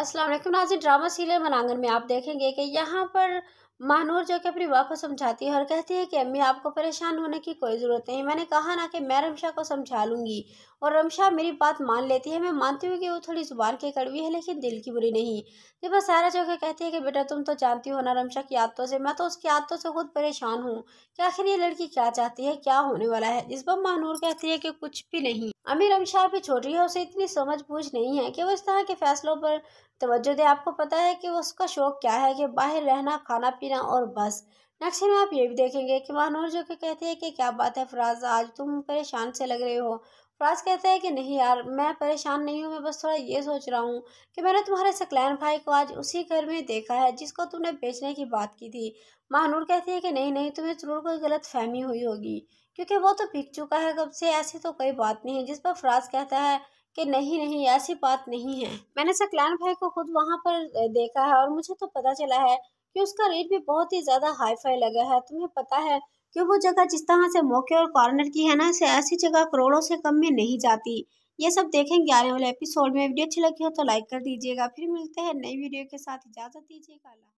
Aslam Nazir drama serial मनांगन में आप देखेंगे कि यहाँ पर महानूर जो कि अपनी माँ को समझाती है और कहती है कि अम्मी आपको परेशान होने की कोई ज़रूरत नहीं मैंने कहा ना कि मैं रमशा को समझा लूँगी और रमशा मेरी बात मान लेती है मैं मानती हूँ कि वो थोड़ी ज़ुबान की कड़वी है लेकिन दिल की बुरी नहीं जब सारा जो कि कहती है कि बेटा तुम तो जानती हो ना रमशा की आदतों से मैं तो उसकी आदतों से खुद परेशान हूँ कि आखिर ये लड़की क्या चाहती है क्या होने वाला है जिस पर महानूर कहती है कि कुछ भी नहीं अम्मी रमशा भी छोटी है उसे इतनी समझ बूझ नहीं है कि वो इस तरह के फैसलों पर तवज्जो दे आपको पता है कि उसका शौक क्या है कि बाहर रहना खाना पीना मीरा और बस नक्शे में आप ये भी देखेंगे कि महानूर जो कि कहते हैं कि क्या बात है फराज आज तुम परेशान से लग रहे हो फराज कहते हैं कि नहीं यार मैं परेशान नहीं हूँ मैं बस थोड़ा ये सोच रहा हूँ कि मैंने तुम्हारे सकलैन भाई को आज उसी घर में देखा है जिसको तुमने बेचने की बात की थी महानूर कहती है कि नहीं नहीं तुम्हें जरूर कोई गलत फहमी हुई होगी क्योंकि वो तो बिक चुका है कब से ऐसी तो कोई बात नहीं है जिस पर फराज कहता है कि नहीं नहीं ऐसी बात नहीं है मैंने सकलैन भाई को खुद वहाँ पर देखा है और मुझे तो पता चला है कि उसका रेट भी बहुत ही ज़्यादा हाई फाई लगा है तुम्हें पता है कि वो जगह जिस तरह से मौके और कॉर्नर की है ना इसे ऐसी जगह करोड़ों से कम में नहीं जाती ये सब देखेंगे आने वाले एपिसोड में वीडियो अच्छी लगी हो तो लाइक कर दीजिएगा फिर मिलते हैं नई वीडियो के साथ इजाज़त दीजिएगा